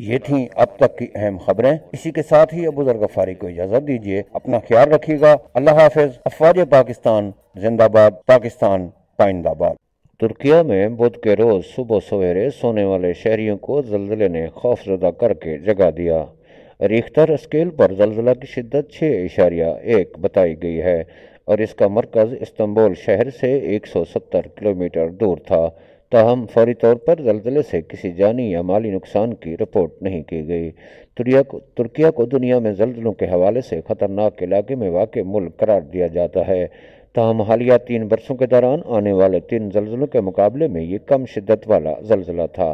ये थी अब तक की अहम खबरें इसी के साथ ही अबू जर गफारी को इजाज़त दीजिए अपना ख्याल रखिएगा अल्लाह हाफिज अफवाज पाकिस्तान जिंदाबाद पाकिस्तान पाइंदाबाद तुर्किया में बुध के रोज़ सुबह सवेरे सोने वाले शहरियों को जल्जले ने खौफ जदा करके जगा दिया रिख्तर स्केल पर जल्जला की शिद्दत छः इशारिया एक बताई गई है और इसका मरकज़ इस्तंबुल शहर से एक सौ सत्तर किलोमीटर दूर था ताहम फौरी तौर पर दलदले से किसी जानी या माली नुकसान की रिपोर्ट नहीं की गई तुर्किया को दुनिया में जलदलों के हवाले से ख़तरनाक इलाके में वाक़ मुल्क करार दिया जाता है तहम हालिया तीन बरसों के दौरान आने वाले तीन जलजिलों के मुकाबले में ये कम शिदत वाला जलजिला था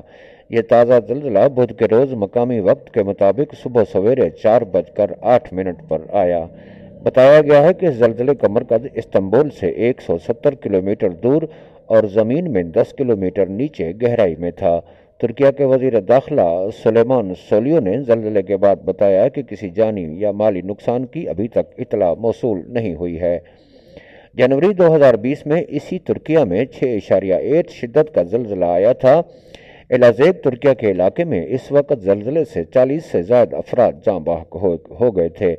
ये ताज़ा जलजिला बुध के रोज़ मकामी वक्त के मुताबिक सुबह सवेरे चार बजकर आठ मिनट पर आया बताया गया है कि इस जलजिले का मरकज़ इस्तंबुल से 170 किलोमीटर दूर और ज़मीन में दस किलोमीटर नीचे गहराई में था तुर्किया के वजीर दाखिला सलेमान सोलियो ने जल्जले के बाद बताया कि किसी जानी या माली नुकसान की अभी तक इतला मौसू नहीं हुई है जनवरी 2020 में इसी तुर्किया में छः इशारिया एट शिदत का जल्जला आया था एलाजेब तुर्किया के इलाके में इस वक्त जलजिले से 40 से ज़्यादा अफराद जाँ बाहक हो गए थे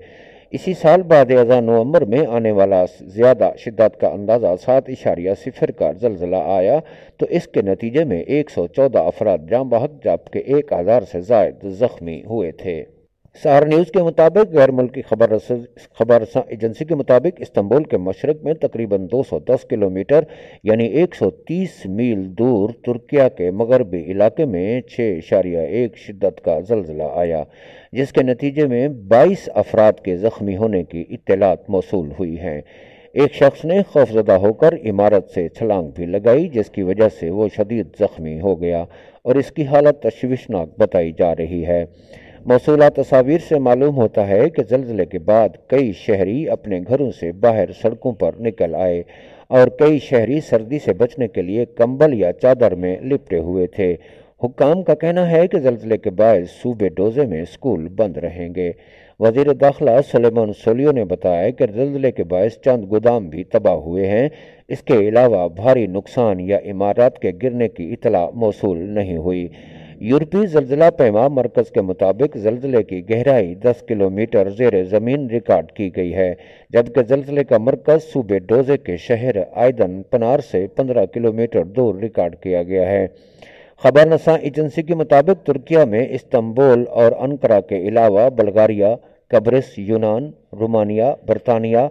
इसी साल बाद अजा नवंबर में आने वाला ज़्यादा शिदत का अंदाज़ा सात इशारिया सिफर का जलजिला आया तो इसके नतीजे में एक सौ चौदह अफराद जाम बहक जबकि एक हज़ार से जायद ज़ख्मी हुए थे सहार न्यूज़ के मुताबिक गैर मुल्की खबर खबर एजेंसी के मुताबिक इस्तंबुल के मशरक में तकरीबन दो सौ दस किलोमीटर यानी एक सौ तीस मील दूर तुर्किया के मगरबी इलाके में छः इशारिया एक शिदत का जलजिला आया जिसके नतीजे में बाईस अफराद के ज़ख्मी होने की इतलात मौसू हुई हैं एक शख्स ने खौफजदा होकर इमारत से छलांग भी लगाई जिसकी वजह से वो शदीद ज़ख्मी हो गया और इसकी हालत तशवीशनाक बताई जा रही है मौसूला तस्वीर से मालूम होता है कि जल्जले के बाद कई शहरी अपने घरों से बाहर सड़कों पर निकल आए और कई शहरी सर्दी से बचने के लिए कंबल या चादर में लिपटे हुए थे हुकाम का कहना है कि जल्जले के बाद सूबे डोजे में स्कूल बंद रहेंगे वजीर दाखिला सलेमान सोलियो ने बताया कि जल्जले के बायस चंद गोदाम भी तबाह हुए हैं इसके अलावा भारी नुकसान या इमारत के गिरने की इतला मौसू नहीं हुई यूरोपीय जलजिला पैमा मरकज के मुताबिक जलजिले की गहराई 10 किलोमीटर जेर ज़मीन रिकॉर्ड की गई है जबकि जलजिले का मरकज सूबे डोजे के शहर आयदन पनार से 15 किलोमीटर दूर रिकॉर्ड किया गया है खबर नसा एजेंसी के मुताबिक तुर्किया में इस्तंबोल और अनकरा के अलावा बल्गारिया कब्रिस यूनान रोमानिया बरतानिया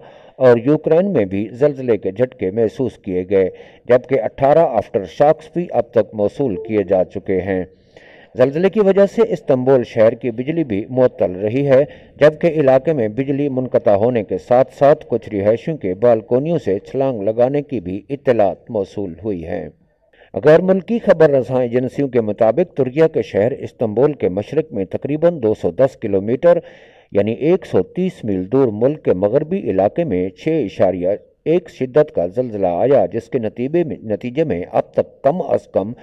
और यूक्रेन में भी जलजिले के झटके महसूस किए गए जबकि 18 आफ्टर शॉक्स भी अब तक मौसू किए जा चुके हैं जलजले की वजह से इस्तंबुल शहर की बिजली भी मुअत्तल रही है जबकि इलाके में बिजली मुनकता होने के साथ साथ कुछ रिहायशियों के बालकोनियों से छलांग लगाने की भी इतलात मौसू हुई है गैर मुल्की खबर रसां एजेंसियों के मुताबिक तुर्किया के शहर इस्तंबुल के मशरक में तकरीबन 210 किलोमीटर यानी 130 मील दूर मुल्क के मगरबी इलाके में छः इशारिया एक शिद्दत का जलजिला आया जिसके नतीबे में नतीजे में अब तक कम अज कम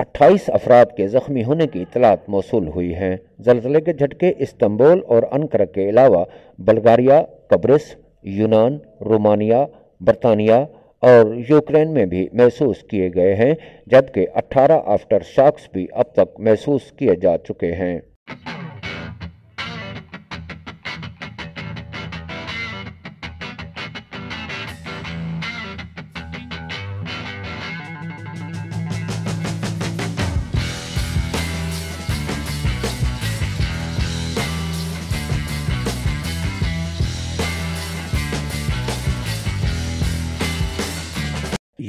अट्ठाईस अफराद के ज़ख्मी होने की इतलात मौसू हुई हैं जलजिले के झटके इस्तंबोल और अनकर के अलावा बल्गारिया कब्रिस यूनान रोमानिया बरतानिया और यूक्रेन में भी महसूस किए गए हैं जबकि 18 आफ्टर शॉक्स भी अब तक महसूस किए जा चुके हैं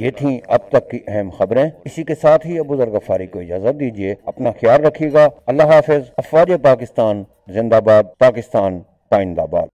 ये थी अब तक की अहम खबरें इसी के साथ ही अबू गफारी को इजाजत दीजिए अपना ख्याल रखिएगा अल्लाह हाफिज अफवाज पाकिस्तान जिंदाबाद पाकिस्तान पाइंदाबाद